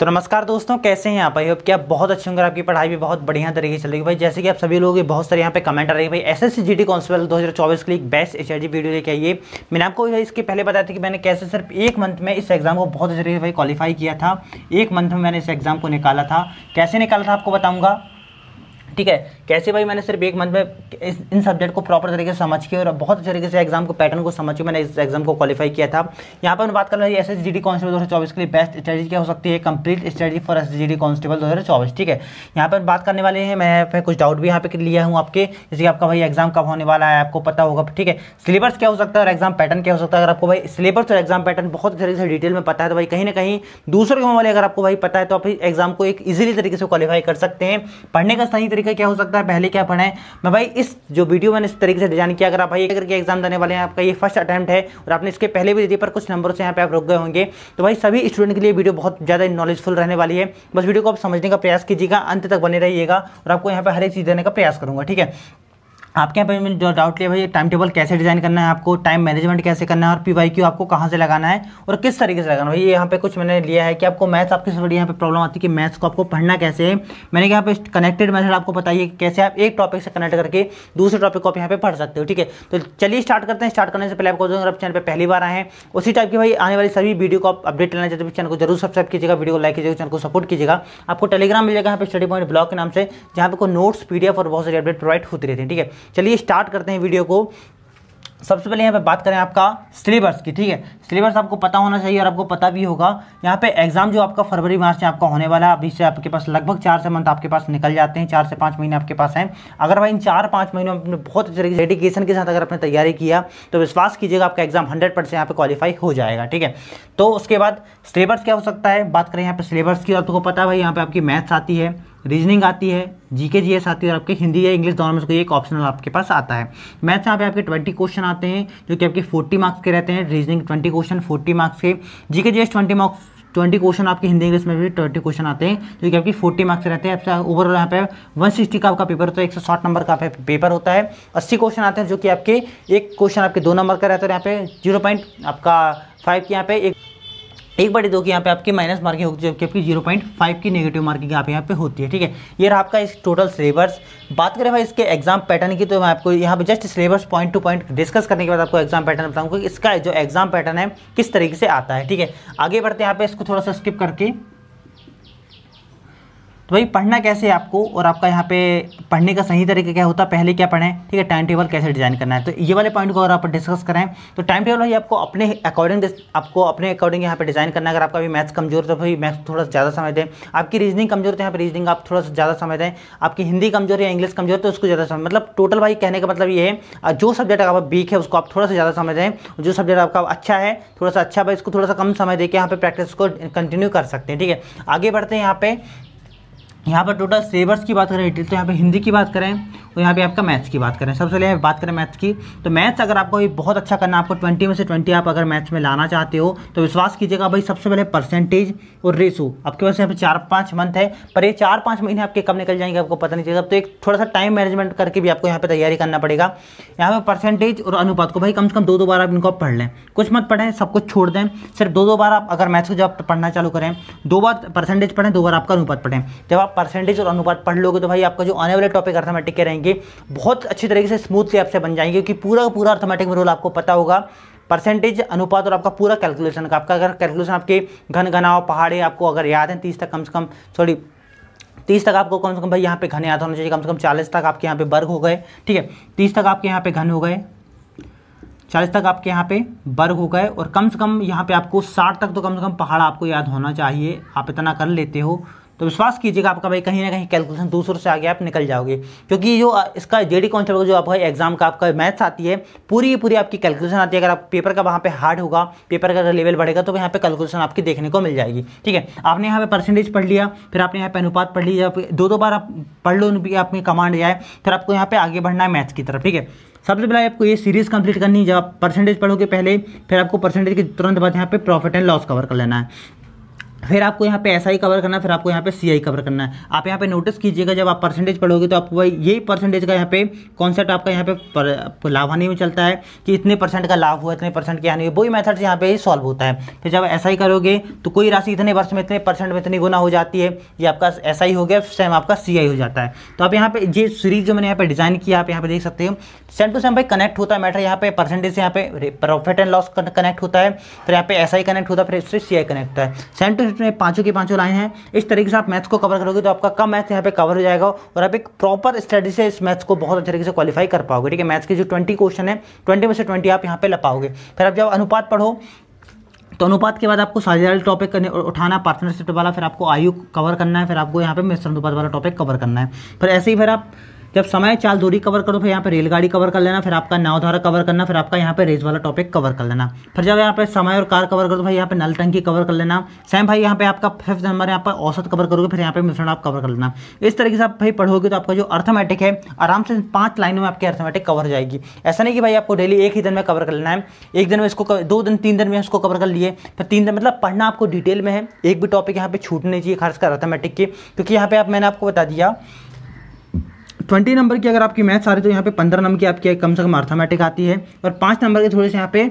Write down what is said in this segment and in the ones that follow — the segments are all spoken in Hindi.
तो नमस्कार दोस्तों कैसे हैं आप आई होप क्या बहुत अच्छे होंगे आपकी पढ़ाई भी बहुत बढ़िया तरीके से चलेगी भाई जैसे कि आप सभी लोगों के बहुत सारे यहाँ पे कमेंट आ रहे हैं भाई S S C G constable चौबीस के लिए बेस्ट एच वीडियो लेके आइए मैंने आपको इसके पहले बताया था कि मैंने कैसे सिर्फ एक मंथ में इस एग्ज़ाम को बहुत अच्छे तरीके से भाई क्वालिफाई किया था एक मंथ में मैंने इस एग्ज़ाम को निकाला था कैसे निकाला था आपको बताऊँगा ठीक है कैसे भाई मैंने सिर्फ एक मंथ में इस इन सब्जेक्ट को प्रॉपर तरीके से समझ के और बहुत तरीके से एग्जाम को पैटर्न को समझ के मैंने इस एग्जाम को क्वालिफाई किया था यहाँ पर मैं बात कर रहा हूँ S S G D constable दो हज़ार चौबीस के लिए बेस्ट स्ट्रेटी क्या हो सकती है complete strategy for S G D constable दो हज़ार चौबीस ठीक है यहाँ पर बात करने वाले हैं मैं कुछ डाउट भी यहाँ पे लिया हूँ आपके जैसे आपका भाई एग्जाम कब होने वाला है आपको पता होगा ठीक है सिलेबस क्या हो सकता है और एग्जाम पैटर्न क्या हो सकता है अगर आपको भाई सिलेबस और एग्जाम पैटर्न बहुत तरीके से डिटेल में पता है तो भाई कहीं ना कहीं दूसरे के वाले अगर आपको भाई पता है तो आप एग्जाम को एक ईजिली तरीके से क्वालिफाई कर सकते हैं पढ़ने का सही तरीके तरीका क्या हो सकता है पहले क्या पढ़ाएं मैं भाई इस जो वीडियो मैंने इस तरीके से डिजाइन किया अगर आप भाई करके एग्जाम देने वाले हैं आपका ये फर्स्ट अटैम्प्ट है और आपने इसके पहले भी यदि पर कुछ नंबर से यहाँ पे आप रुक गए होंगे तो भाई सभी स्टूडेंट के लिए वीडियो बहुत ज़्यादा नॉलेजफुल रहने वाली है बस वीडियो को आप समझने का प्रयास कीजिएगा अंत तक बने रहिएगा और आपको यहाँ पर हर एक चीज़ देने का प्रयास करूँगा ठीक है आपके यहाँ पर मैंने जो डाउट लिया भाई टाइम टेबल कैसे डिजाइन करना है आपको टाइम मैनेजमेंट कैसे करना है और पी वाई क्यू आपको कहाँ से लगाना है और किस तरीके से लगाना है भाई यहाँ पे कुछ मैंने लिया है कि आपको मैथ्स आपकी सबसे बड़ी यहाँ पे प्रॉब्लम आती है कि मैथ्स को आपको पढ़ना कैसे है मैंने यहाँ पे कनेक्टेड मैथड आपको बताइए कैसे आप एक टॉपिक से कनेक्ट करके दूसरे टॉपिक को आप यहाँ पे पढ़ सकते हो ठीक है तो चलिए स्टार्ट करते हैं स्टार्ट करने से पहले आपको अगर आप चैनल पर पहली बार आए हैं उसी टाइप की भाई आने वाली सभी वीडियो को आप अपडेट लेना चाहते हो तो चैनल को जरूर सब्सक्राइब कीजिएगा वीडियो को लाइक कीजिएगा चैनल को सपोर्ट कीजिएगा आपको टेलीग्राम मिल जाएगा यहाँ पर स्टडी पॉइंट ब्लॉग के नाम से जहाँ पर को नोट्स पीडीएफ और बहुत सारी अपडेट प्रोवाइड होती रहती है ठीक है चलिए स्टार्ट करते हैं वीडियो को सबसे पहले यहाँ पे बात करें आपका सिलेबस की ठीक है सिलेबस आपको पता होना चाहिए और आपको पता भी होगा यहाँ पे एग्जाम जो आपका फरवरी मार्च में आपका होने वाला है अभी से आपके पास लगभग चार से मंथ आपके पास निकल जाते हैं चार से पाँच महीने आपके पास हैं अगर भाई इन चार पाँच महीनों में आपने बहुत अच्छे डेडिकेशन के साथ अगर आपने तैयारी किया तो विश्वास कीजिएगा आपका एग्जाम हंड्रेड परसेंट यहाँ क्वालिफाई हो जाएगा ठीक है तो उसके बाद सिलेबस क्या हो सकता है बात करें यहाँ पे सिलेबस की तो आपको पता है भाई यहाँ पे आपकी मैथ्स आती है रीजनिंग आती है जीके जीएस आती है और आपके हिंदी या इंग्लिश दोनों में से कोई एक ऑप्शनल आपके पास आता है मैथ्स यहाँ पे आपके ट्वेंटी क्वेश्चन आते हैं जो कि आपके फोर्टी मार्क्स के रहते हैं reasoning twenty question forty marks के GK GS twenty marks twenty question आपके हिंदी इंग्लिश में भी ट्वेंटी क्वेश्चन आते हैं जो कि आपकी फोर्टी मार्क्स रहते हैं ओवरऑल यहाँ पे वन सिक्सटी का आपका पेपर होता है एक सौ साठ नंबर का पेपर होता है अस्सी क्वेश्चन आते हैं जो कि आपके एक क्वेश्चन आपके दो नंबर का रहता है यहाँ पे जीरो पॉइंट आपका फाइव के यहाँ पे एक एक बड़ी दो की यहाँ पे आपकी माइनस मार्किंग होती है जबकि आपकी जीरो पॉइंट फाइव की नेगेटिव मार्किंग यहाँ यहाँ पे होती है ठीक है ये रहा आपका इस टोटल सिलेबस बात करें भाई इसके एग्जाम पैटर्न की तो मैं आपको यहाँ पे just syllabus point to point discuss करने के बाद आपको एग्जाम पैटर्न बताऊँगा कि इसका जो एग्जाम पैटर्न है किस तरीके से आता है ठीक है आगे बढ़ते हैं यहाँ पे इसको थोड़ा सा स्किप करके तो भाई पढ़ना कैसे आपको और आपका यहाँ पे पढ़ने का सही तरीका क्या होता है पहले क्या पढ़ें ठीक है टाइम टेबल कैसे डिजाइन करना है तो ये वाले पॉइंट को अगर आप डिस्कस करें तो टाइम टेबल भाई आपको अपने अकॉर्डिंग आपको अपने अकॉर्डिंग यहाँ पे डिजाइन करना है अगर आपका भी मैथ्स कमजोर तो भाई मैथ्स थोड़ा ज़्यादा समय दें आपकी रीजनिंग कमजोर तो यहाँ पर रीजनिंग आप थोड़ा सा ज़्यादा समय दें आपकी हिंदी कमजोर या इंग्लिश कमजोर तो उसको ज़्यादा समय मतलब टोटल भाई कहने का मतलब ये है जो सब्जेक्ट आपका वीक है उसको आप थोड़ा सा ज़्यादा समय दें जो सब्जेक्ट आपका अच्छा है थोड़ा सा अच्छा भाई इसको थोड़ा सा कम समय के यहाँ पर प्रैक्टिस को कंटिन्यू कर सकते हैं ठीक है आगे बढ़ते हैं यहाँ पे यहाँ पर टोटल सिलेबस की बात करें तो यहाँ पे हिंदी की बात करें और यहाँ पे आपका मैथ्स की बात करें सबसे पहले बात करें मैथ्स की तो मैथ्स अगर आपको भी बहुत अच्छा करना आपको ट्वेंटी में से ट्वेंटी आप अगर मैथ्स में लाना चाहते हो तो विश्वास कीजिएगा भाई सबसे पहले परसेंटेज और रेसो आपके पास यहाँ पे चार पाँच मंथ है पर ये चार पाँच महीने आपके कब निकल जाएंगे आपको पता नहीं चलेगा तो एक थोड़ा सा टाइम मैनेजमेंट करके भी आपको यहाँ पर तैयारी करना पड़ेगा यहाँ पर परसेंटेज और अनुपात को भाई कम से कम दो दो बार आप इनको पढ़ लें कुछ मत पढ़ें सब कुछ छोड़ दें सिर्फ दो दो बार आप अगर मैथ्स को जब पढ़ना चालू करें दो बार परसेंटेज पढ़ें दो बार आपका अनुपात पढ़ें जब आप परसेंटेज और अनुपात पढ़ लोगे तो भाई आपका जो आने वाले टॉपिक अर्थमेटिक के रहेंगे बहुत अच्छी तरीके से स्मूथली आपसे बन जाएंगे क्योंकि पूरा पूरा अर्थमेटिक में रोल आपको पता होगा परसेंटेज अनुपात और आपका पूरा कैलकुलेशन का आपका अगर कैलकुलेशन आपके घन घनाओ पहाड़े आपको अगर याद है तीस तक कम से कम सॉरी तीस तक आपको कम से कम भाई यहाँ पे घने याद होना चाहिए कम से कम चालीस तक आपके यहाँ पे वर्ग हो गए ठीक है तीस तक आपके यहाँ पे घन हो गए चालीस तक आपके यहाँ पे वर्ग हो गए और कम से कम यहाँ पे आपको साठ तक तो कम से कम पहाड़ आपको याद होना चाहिए आप इतना कर लेते हो तो विश्वास कीजिएगा आपका भाई कहीं ना कहीं कैलकुलेशन दूसरों से आगे आप निकल जाओगे क्योंकि जो इसका जे डी कॉन्सेप्ट जो आपका एग्जाम का आपका मैथ्स आती है पूरी पूरी आपकी कैलकुलेशन आती है अगर आप पेपर का वहाँ पे हार्ड होगा पेपर का लेवल बढ़ेगा तो यहाँ पे कैलकुलेशन आपकी देखने को मिल जाएगी ठीक है आपने यहाँ पे परसेंटेज पढ़ लिया फिर आपने यहाँ पे अनुपात पढ़ लिया दो दो बार आप पढ़ लो भी आपकी कमांड जाए फिर आपको यहाँ पे आगे बढ़ना है मैथ्स की तरफ ठीक है सबसे पहले आपको ये सीरीज कंप्लीट करनी है जब आप परसेंटेज पढ़ोगे पहले फिर आपको परसेंटेज के तुरंत बाद यहाँ पे प्रॉफिट एंड लॉस कवर कर लेना है फिर आपको यहाँ पे एस आई कवर करना है फिर आपको यहाँ पे सी आई कवर करना है आप यहाँ पे नोटिस कीजिएगा जब आप परसेंटेज पढ़ोगे तो आपको यही परसेंटेज का यहाँ पे कॉन्सेप्ट आपका यहाँ पे आने में चलता है कि इतने परसेंट का लाभ हुआ इतने परसेंट का हानि वही मेथड यहाँ पे सॉल्व होता है फिर जब एस करोगे तो कोई राशि इतने वर्ष में इतने परसेंट में इतनी गुना हो जाती है ये आपका एस आई हो गया सेम आपका सी आई हो जाता है तो आप यहाँ पे ये सीरीज जो मैंने यहाँ पे डिजाइन किया आप यहाँ पे देख सकते हो सेम टू सेम भाई कनेक्ट होता है मैटर यहाँ पे परसेंटेज से यहाँ पे प्रॉफिट एंड लॉस कनेक्ट होता है फिर यहाँ पे एस आई कनेक्ट होता है फिर इससे सी आई कनेक्ट होता है सेम टू इसमें पाँचों की पाँचों लाइन है इस तरीके से आप मैथ्स को कवर करोगे तो आपका कम मैथ्स यहाँ पे कवर हो जाएगा और आप एक प्रॉपर स्टडी से इस मैथ्स को बहुत अच्छे तरीके से क्वालिफाई कर पाओगे ठीक है मैथ्स के जो ट्वेंटी क्वेश्चन है ट्वेंटी में से ट्वेंटी आप यहाँ पे ला पाओगे फिर आप जब अनुपात पढ़ो तो अनुपात के बाद आपको साझेदारी टॉपिक करने उठाना पार्टनरशिप वाला फिर आपको आयु कवर करना है फिर आपको यहाँ पे मिश्र अनुपात वाला टॉपिक कवर करना है फिर ऐसे ही फिर आप जब समय चाल दूरी कवर करो फिर यहाँ पे रेलगाड़ी कवर कर लेना फिर आपका नाव धारा कवर करना फिर आपका यहाँ पे रेस वाला टॉपिक कवर कर लेना फिर जब यहाँ पे समय और कार कवर करो तो भाई यहाँ पे नल टंकी कवर कर लेना सेम भाई यहाँ पे आपका फिफ्थ नंबर यहाँ पर औसत कवर करोगे फिर यहाँ पे मिश्रण आप कवर कर लेना इस तरीके से आप भाई पढ़ोगे तो आपका जो अर्थमेटिक है आराम से पाँच लाइनों में आपकी अर्थमेटिक कवर हो जाएगी ऐसा नहीं कि भाई आपको डेली एक ही दिन में कवर कर लेना है एक दिन में इसको दो दिन तीन दिन में इसको कवर कर लिए फिर तीन दिन मतलब पढ़ना आपको डिटेल में है एक भी टॉपिक यहाँ पे छूटने चाहिए खासकर अर्थमेटिक की क्योंकि यहाँ पे आप मैंने आपको बता दिया ट्वेंटी नंबर की अगर आपकी मैथ्स आ रही तो यहाँ पे पंद्रह नंबर की आपकी कम से कम अर्थमेटिक आती है और पाँच नंबर के थोड़े से यहाँ पे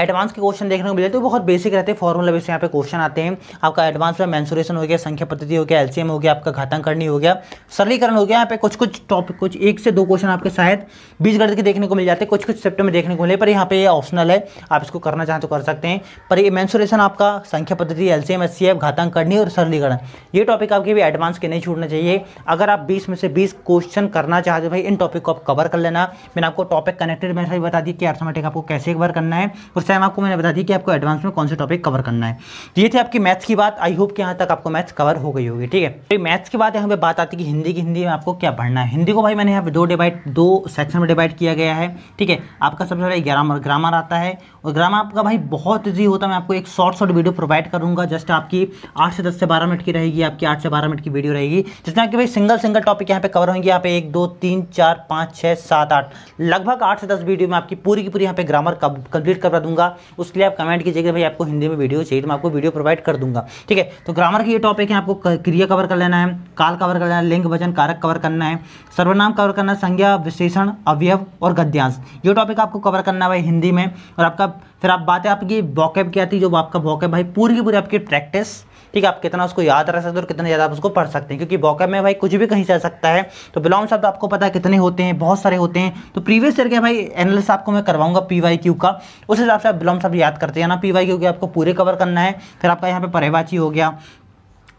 एडवांस के क्वेश्चन देखने को मिले तो बहुत बेसिक रहते हैं फॉर्मूला बेस यहाँ पे क्वेश्चन आते हैं आपका एडवांस में मैंसुरेशन हो गया संख्या पद्धति हो गया एलसीएम हो गया आपका घातांक करनी हो गया सरलीकरण हो गया यहाँ पे कुछ कुछ टॉपिक कुछ एक से दो क्वेश्चन आपके शायद बीस गणित के देखने को मिल जाते हैं कुछ कुछ चैप्टर में देखने को मिले पर यहाँ पे ऑप्शनल है आप इसको करना चाहें तो कर सकते हैं पर ये मैंसुरेशन आपका संख्या पद्धति एलसीएम एस घातांक करनी और सरलीकरण ये टॉपिक आपके भी एडवांस के नहीं छूटना चाहिए अगर आप बीस में से बीस क्वेश्चन करना चाहते हो भाई इन टॉपिक को आप कवर कर लेना मैंने आपको टॉपिक कनेक्टेड मैसेज बता दी कि अर्थमेटिक आपको कैसे कवर करना है उस टाइम आपको मैंने बता दी कि आपको एडवांस में कौन सा टॉपिक कवर करना है तो ये थे आपकी मैथ्स की बात आई होप कि यहाँ तक आपको मैथ्स कवर हो गई होगी ठीक है मैथ्स तो की बात यहाँ पे बात आती है कि हिंदी की हिंदी में आपको क्या पढ़ना है हिंदी को भाई मैंने यहाँ पे दो डिवाइड दो सेक्शन में डिवाइड किया गया है ठीक है आपका सबसे पहले ग्रामर ग्रामर आता है और ग्रामर आपका भाई बहुत ईजी होता है मैं आपको एक शॉर्ट शॉर्ट वीडियो प्रोवाइड करूँगा जस्ट आपकी आठ से दस से बारह मिनट की रहेगी आपकी आठ से बारह मिनट की वीडियो रहेगी जिसमें आपके भाई सिंगल सिंगल टॉपिक यहाँ पे कवर होंगे यहाँ पे एक दो तीन चार पाँच छः सात आठ लगभग आठ से दस वीडियो में आपकी पूरी की पूरी यहाँ पे ग्रामर कंप्लीट करवा दूँगा दूंगा उसके लिए आप कमेंट कीजिएगा भाई आपको हिंदी में वीडियो चाहिए तो मैं आपको वीडियो प्रोवाइड कर दूंगा ठीक है तो ग्रामर की ये टॉपिक है आपको क्रिया कवर कर लेना है काल कवर कर लेना है लिंग वजन कारक कवर करना है सर्वनाम कवर करना है संज्ञा विशेषण अवयव और गद्यांश ये टॉपिक आपको कवर करना है भाई हिंदी में और आपका फिर आप बातें आपकी वॉकअप की आती है जो आपका वॉकअप भाई पूरी की पूरी आपकी प्रैक्टिस ठीक है आप कितना उसको याद रख सकते हो और कितना ज़्यादा आप उसको पढ़ सकते हैं क्योंकि वॉकअप में भाई कुछ भी कहीं से आ सकता है तो बिलोंग शब्द आपको पता है कितने होते हैं बहुत सारे होते हैं तो प्रीवियस ईयर के भाई एनालिस आपको मैं करवाऊंगा पी वाई क्यू का उस हिसाब से आप बिलोंग शब्द याद करते हैं ना पी वाई क्यू के आपको पूरे कवर करना है फिर आपका यहाँ पर परेवाची हो गया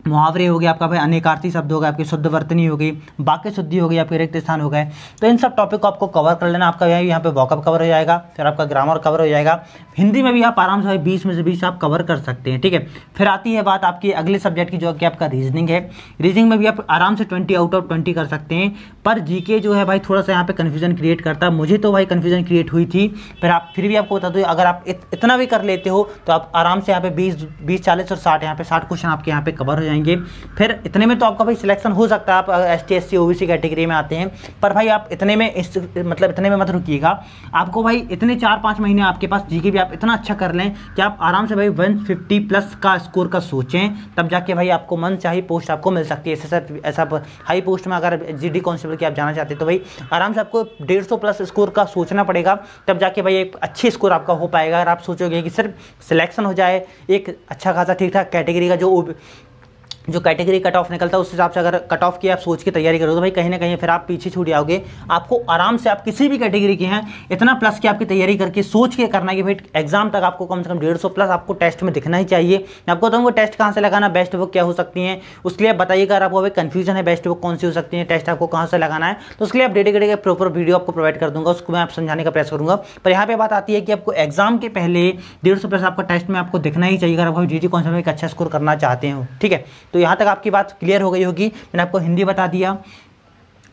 मुहावरे हो गए आपका भाई अनेकार्थी शब्द हो गए आपकी शुद्ध वर्तनी होगी वाक्य शुद्धि होगी आपके रिक्त स्थान हो गए तो इन सब टॉपिक को आपको कवर कर लेना आपका यहाँ पे वॉकअप कवर हो जाएगा फिर आपका ग्रामर कवर हो जाएगा हिंदी में भी आप आराम से भाई बीस में से बीस आप कवर कर सकते हैं ठीक है फिर आती है बात आपकी अगले सब्जेक्ट की जो कि आपका रीजनिंग है रीजनिंग में भी आप आराम से ट्वेंटी आउट ऑफ ट्वेंटी कर सकते हैं पर जी जो है भाई थोड़ा सा यहाँ पर कन्फ्यूजन क्रिएट करता है मुझे तो भाई कन्फ्यूजन क्रिएट हुई थी फिर आप फिर भी आपको बता दो अगर आप इतना भी कर लेते हो तो आप आराम से यहाँ पे बीस बीस चालीस और साठ यहाँ पे साठ क्वेश्चन आपके यहाँ पे कवर हो जाए जाएंगे फिर इतने में तो आपका भाई सिलेक्शन हो सकता है आप S T S C category में आते हैं पर भाई आप इतने में इस मतलब इतने में मत रुकीगा आपको भाई इतने चार पाँच महीने आपके पास जी भी आप इतना अच्छा कर लें कि आप आराम से भाई वन प्लस का स्कोर का सोचें तब जाके भाई आपको मन चाहे पोस्ट आपको मिल सकती है ऐसा हाई पोस्ट में अगर जी डी कॉन्स्टेबल की आप जाना चाहते तो भाई आराम से आपको डेढ़ सौ प्लस स्कोर का सोचना पड़ेगा तब जाके भाई एक अच्छे स्कोर आपका हो पाएगा अगर आप सोचोगे कि सिर्फ सिलेक्शन हो जाए एक अच्छा खासा ठीक ठाक कैटेगरी का जो जो कैटेगरी कट ऑफ निकलता है उस हिसाब से अगर कट ऑफ की आप सोच के तैयारी करोगे तो भाई कहीं ना कहीं फिर आप पीछे छूट जाओगे आपको आराम से आप किसी भी कैटेगरी के हैं इतना प्लस की आपकी तैयारी करके सोच के करना है कि भाई एग्जाम तक आपको कम से कम डेढ़ सौ प्लस आपको टेस्ट में दिखना ही चाहिए मैं आपको बताऊँगा तो टेस्ट कहाँ से लगाना बेस्ट बुक क्या हो सकती है उसके लिए बताइएगा अगर आपको भाई कन्फ्यूजन है बेस्ट बुक कौन सी हो सकती है टेस्ट आपको कहाँ से लगाना है तो उसके लिए आप डेढ़ डेढ़ प्रॉपर वीडियो आपको प्रोवाइड कर दूंगा उसको मैं आप समझाने का प्रयास करूँगा पर यहाँ पर बात आती है कि आपको एग्जाम के पहले डेढ़ प्लस आपका टेस्ट में आपको दिखना ही चाहिए अगर आप डी जी कौन सा एक अच्छा स्कोर करना चाहते हो ठीक है तो यहाँ तक आपकी बात क्लियर हो गई होगी मैंने आपको हिंदी बता दिया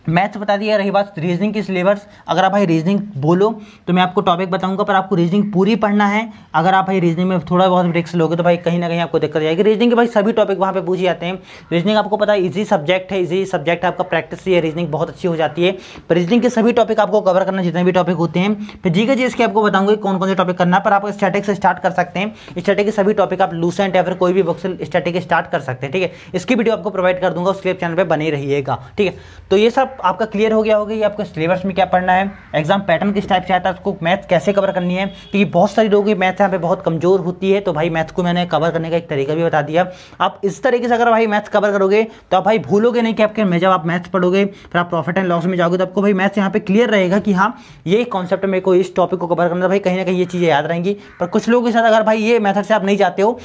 मैथ्स बता दिया रही बात रीजनिंग की सिलेबस अगर आप भाई रीजनिंग बोलो तो मैं आपको टॉपिक बताऊंगा पर आपको रीजनिंग पूरी पढ़ना है अगर आप भाई रीजनिंग में थोड़ा बहुत ब्रेक्स लोगे तो भाई कहीं ना कहीं आपको दिक्कत आएगी रीजनिंग के भाई सभी टॉपिक वहाँ पे पूछे जाते हैं रीजनिंग आपको पता है ईजी सब्जेक्ट है ईजी सब्जेक्ट है आपका प्रैक्टिस ये रीजनिंग बहुत अच्छी हो जाती है पर रीजनिंग के सभी टॉपिक आपको कवर करना जितने भी टॉपिक होते हैं फिर जी के जी इसके आपको बताऊंगा कौन कौन से टॉपिक करना पर आप स्टैटिक से स्टार्ट कर सकते हैं स्टैटिक के सभी टॉपिक आप लूसेंट या फिर कोई भी बुक से स्टैटिक स्टार्ट कर सकते हैं ठीक है इसकी वीडियो आपको प्रोवाइड कर दूंगा उसके चैनल पर बने रहिएगा ठीक है तो ये सब आपका क्लियर हो गया होगा कि आपको सिलेबस में क्या पढ़ना है एग्जाम पैटर्न किस टाइप से आता है उसको मैथ कैसे कवर करनी है क्योंकि बहुत सारी लोगों की मैथ यहाँ पे बहुत कमजोर होती है तो भाई मैथ को मैंने कवर करने का एक तरीका भी बता दिया आप इस तरीके से अगर भाई मैथ्स कवर करोगे तो आप भाई भूलोगे नहीं कि आपके में जब आप मैथ्स पढ़ोगे फिर आप प्रॉफिट एंड लॉस में जाओगे तो आपको भाई मैथ्स यहाँ पे क्लियर रहेगा कि हाँ ये कॉन्सेप्ट मेरे को इस टॉपिक को कवर करना था भाई कहीं ना कहीं ये चीज़ें याद रहेंगी पर कुछ लोगों के साथ अगर भाई ये मैथड से आप नहीं जाते हो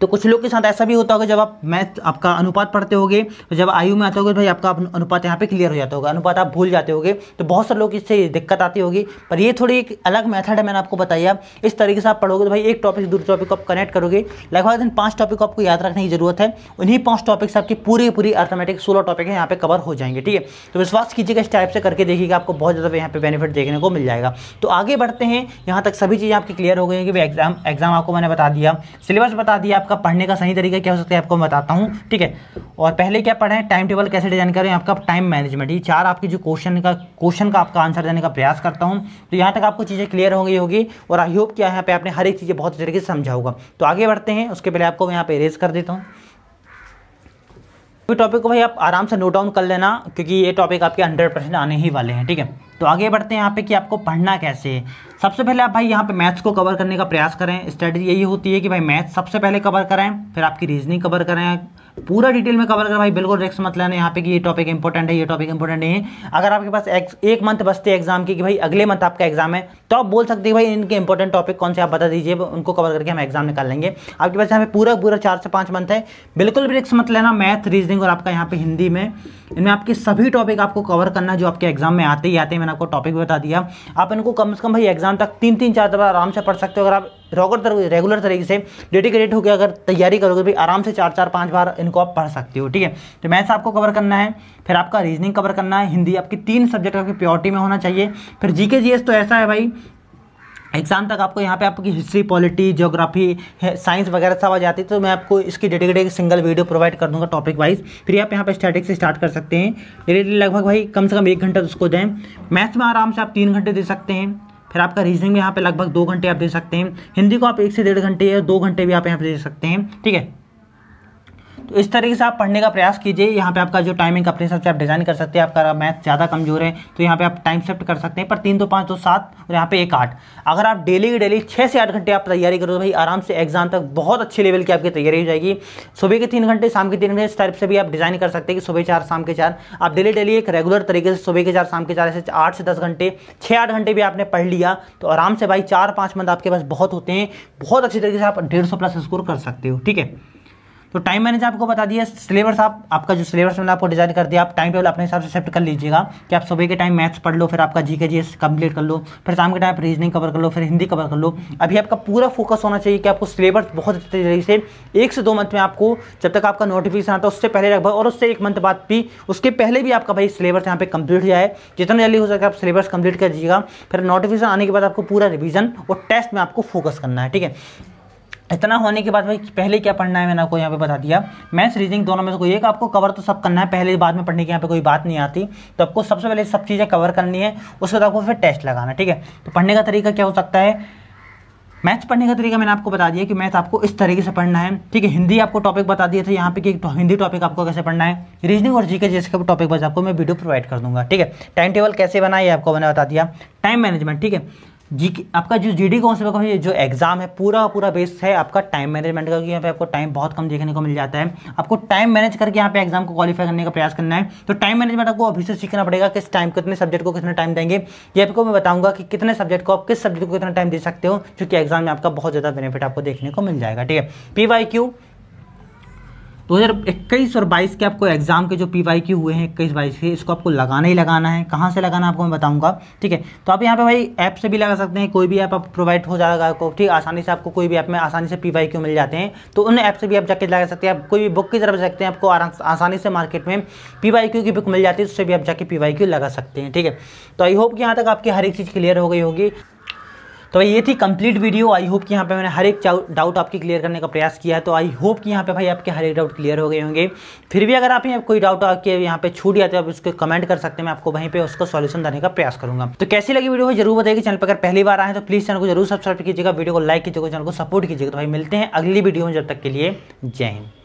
तो कुछ लोग के साथ ऐसा भी होता होगा जब आप मैथ आपका अनुपात पढ़ते होगे तो जब आयु में आते होगे तो भाई आपका अनुपात यहाँ पे क्लियर हो जाता होगा अनुपात आप भूल जाते होगे तो बहुत सारे लोग इससे दिक्कत आती होगी पर ये थोड़ी एक अलग मेथड है मैंने आपको बताया इस तरीके से आप पढ़ोगे तो भाई एक टॉपिक से दूसरे टॉपिक को आप कनेक्ट करोगे लगभग दिन पाँच टॉपिक को आपको याद रखने की जरूरत है उन्हीं पाँच से आपकी पूरी पूरी अर्थमेटिक सोलह टॉपिक है यहाँ पे कवर हो जाएंगे ठीक है तो विश्वास कीजिएगा इस टाइप से करके देखिएगा आपको बहुत ज़्यादा यहाँ पे बेनिफिट देखने को मिल जाएगा तो आगे बढ़ते हैं यहाँ तक सभी चीज़ें आपकी क्लियर हो गई हैं कि एग्जाम एग्जाम आपको मैंने बता दिया सिलेबस बता दिया आपका पढ़ने का सही तरीका क्या हो सकता है आपको बताता हूँ ठीक है और पहले क्या पढ़ा है टाइम टेबल कैसे डिजाइन करें आपका टाइम मैनेजमेंट ये चार आपकी जो क्वेश्चन का क्वेश्चन का आपका आंसर देने का प्रयास करता हूँ तो यहाँ तक आपको चीज़ें क्लियर होंगी होगी और आई होप कि यहाँ पे आपने हर एक चीज़ें बहुत तरीके से समझा होगा तो आगे बढ़ते हैं उसके पहले आपको यहाँ पर रेज कर देता हूँ टॉपिक को भाई आप आराम से नोट डाउन कर लेना क्योंकि ये टॉपिक आपके हंड्रेड परसेंट आने ही वाले हैं ठीक है तो आगे बढ़ते हैं यहाँ पे कि आपको पढ़ना कैसे है सबसे पहले आप भाई यहाँ पे मैथ्स को कवर करने का प्रयास करें स्ट्रैटेजी यही होती है कि भाई मैथ्स सबसे पहले कवर कराएं फिर आपकी रीजनिंग कवर कराएं पूरा डिटेल में कवर कर भाई बिल्कुल रिक्स मत लेना यहाँ पे कि ये टॉपिक इंपॉर्टेंट है ये टॉपिक इंपॉर्टेंट नहीं है अगर आपके पास एक, एक मंथ बचते एग्जाम की कि भाई अगले मंथ आपका एग्जाम है तो आप बोल सकते हैं भाई इनके इंपॉर्टेंट टॉपिक कौन से आप बता दीजिए उनको कवर करके हम एग्जाम निकाल लेंगे आपके पास यहाँ पे पूरा पूरा चार से पाँच मंथ है बिल्कुल भी रिक्स मत लेना मैथ रीजनिंग और आपका यहाँ पे हिंदी में इनमें आपके सभी टॉपिक आपको कवर करना जो आपके एग्जाम में आते ही आते हैं मैंने आपको टॉपिक बता दिया आप इनको कम से कम भाई एग्जाम तक तीन तीन चार दफा आराम से पढ़ सकते हो अगर आप रेगुलर रेगुलर तरीके से डेडिकेटेड होकर अगर तैयारी करोगे भी आराम से चार चार पाँच बार इनको आप पढ़ सकते हो ठीक है तो मैथ्स आपको कवर करना है फिर आपका रीजनिंग कवर करना है हिंदी आपकी तीन सब्जेक्ट आपकी प्योरिटी में होना चाहिए फिर जी के तो ऐसा है भाई एग्जाम तक आपको यहाँ पे आपकी हिस्ट्री पॉलिटी ज्योग्राफी साइंस वगैरह सब आ जाती है तो मैं आपको इसकी डेडिकेटेड सिंगल वीडियो प्रोवाइड कर दूंगा टॉपिक वाइज फिर आप यहाँ पे स्टैटिक्स स्टार्ट कर सकते हैं डेली लगभग भाई कम से कम एक घंटा तो उसको दें मैथ्स में आराम से आप तीन घंटे दे सकते हैं फिर आपका रीजनिंग में यहाँ पे लगभग दो घंटे आप दे सकते हैं हिंदी को आप एक से डेढ़ घंटे या दो घंटे भी आप यहाँ पे दे सकते हैं ठीक है तो इस तरीके से आप पढ़ने का प्रयास कीजिए यहाँ पे आपका जो टाइमिंग अपने हिसाब से आप डिज़ाइन कर सकते हैं आपका मैथ ज़्यादा कमजोर है तो यहाँ पे आप टाइम शिफ्ट कर सकते हैं पर तीन दो पाँच दो सात और यहाँ पे एक आठ अगर आप डेली की डेली छः से आठ घंटे आप तैयारी करो तो भाई आराम से एग्जाम तक बहुत अच्छे लेवल की आपकी तैयारी हो जाएगी सुबह के तीन घंटे शाम के तीन घंटे इस टाइप से भी आप डिज़ाइन कर सकते हैं कि सुबह चार शाम के चार आप डेली डेली एक रेगुलर तरीके से सुबह के चार शाम के चार ऐसे आठ से दस घंटे छः आठ घंटे भी आपने पढ़ लिया तो आराम से भाई चार पाँच मंथ आपके पास बहुत होते हैं बहुत अच्छे तरीके से आप डेढ़ सौ प्लस स्कोर कर सकते हो ठीक है तो टाइम मैंने आपको बता दिया सिलेबस आप आपका जो सिलेबस मैंने आपको डिजाइन कर दिया आप टाइम टेबल अपने हिसाब से सेट कर लीजिएगा कि आप सुबह के टाइम मैथ्स पढ़ लो फिर आपका जी के जी एस कंप्लीट कर लो फिर शाम के टाइम रीजनिंग कवर कर लो फिर हिंदी कवर कर लो अभी आपका पूरा फोकस होना चाहिए कि आपको सिलेबस बहुत अच्छे तरीके से एक से दो मंथ में आपको जब तक आपका नोटिफिकेशन आता है उससे पहले लगभग और उससे एक मंथ बाद भी उसके पहले भी आपका भाई सिलेबस यहाँ पे कंप्लीट हो जाए जितना जल्दी हो सके आप सिलेबस कंप्लीट कर दीजिएगा फिर नोटिफिकेशन आने के बाद आपको पूरा रिविजन और टेस्ट में आपको फोकस करना है ठीक है इतना होने के बाद भाई पहले क्या पढ़ना है मैंने आपको यहाँ पे बता दिया मैथ्स रीजनिंग दोनों में से कोई एक आपको कवर तो सब करना है पहले बाद में पढ़ने की यहाँ पे कोई बात नहीं आती तो आपको सबसे पहले सब चीज़ें कवर करनी है उसके बाद आपको फिर टेस्ट लगाना ठीक है तो पढ़ने का तरीका क्या हो सकता है मैथ्स पढ़ने का तरीका मैंने आपको बता दिया कि मैथ आपको इस तरीके से पढ़ना है ठीक है हिंदी आपको टॉपिक बता दिया था यहाँ पे कि हिंदी टॉपिक आपको कैसे पढ़ना है रीजनिंग और जीके जैसे टॉपिक बस आपको मैं वीडियो प्रोवाइड कर दूंगा ठीक है टाइम टेबल कैसे बनाए आपको मैंने बता दिया टाइम मैनेजमेंट ठीक है जी आपका जो जी डी कॉन्स्टेबल ये जो एग्ज़ाम है पूरा पूरा बेस है आपका टाइम मैनेजमेंट का यहाँ पे आपको टाइम बहुत कम देखने को मिल जाता है आपको टाइम मैनेज करके यहाँ पे एग्जाम को क्वालिफाई करने का प्रयास करना है तो टाइम मैनेजमेंट आपको अभी से सीखना पड़ेगा किस टाइम कितने सब्जेक्ट को कितना टाइम देंगे ये आपको मैं बताऊंगा कि कितने सब्जेक्ट को आप किस सब्जेक्ट को कितना टाइम दे सकते हो क्योंकि एग्जाम में आपका बहुत ज़्यादा बेनिफिट आपको देखने को मिल जाएगा ठीक है पी वाई क्यू 2021 और 22 के आपको एग्जाम के जो पी वाई क्यू हुए हैं इक्कीस बाईस के इसको आपको लगाना ही लगाना है कहाँ से लगाना आपको मैं बताऊंगा ठीक है तो आप यहाँ पे भाई ऐप से भी लगा सकते हैं कोई भी ऐप आप प्रोवाइड हो जाएगा आपको ठीक आसानी से आपको कोई भी ऐप में आसानी से पी वाई क्यू मिल जाते हैं तो उन ऐप से भी आप जाके लगा सकते हैं आप कोई भी बुक की तरफ सकते हैं आपको आसानी से मार्केट में पी वाई क्यू की बुक मिल जाती है तो उससे भी आप जाके पी वाई क्यू लगा सकते हैं ठीक है तो आई होप कि यहाँ तक आपकी हर एक चीज़ क्लियर हो गई होगी तो भाई ये थी कंप्लीट वीडियो आई होप कि यहाँ पे मैंने हर एक डाउट आपके क्लियर करने का प्रयास किया है तो आई होप कि यहाँ पे भाई आपके हर एक डाउट क्लियर हो गए होंगे फिर भी अगर आप यहाँ कोई डाउट आपके यहाँ पे छूट जाते हैं आप उसको कमेंट कर सकते हैं मैं आपको वहीं पर उसका सोल्यूशन देने का प्रयास करूँगा तो कैसी लगी वीडियो जरूर बताइए चैनल पर अगर पहली बार आए तो प्लीज़ चैनल को जरूर सब्सक्राइब कीजिएगा वीडियो को लाइक कीजिएगा चैनल को सपोर्ट कीजिएगा तो भाई मिलते हैं अगली वीडियो में जब तक के लिए जय हिंद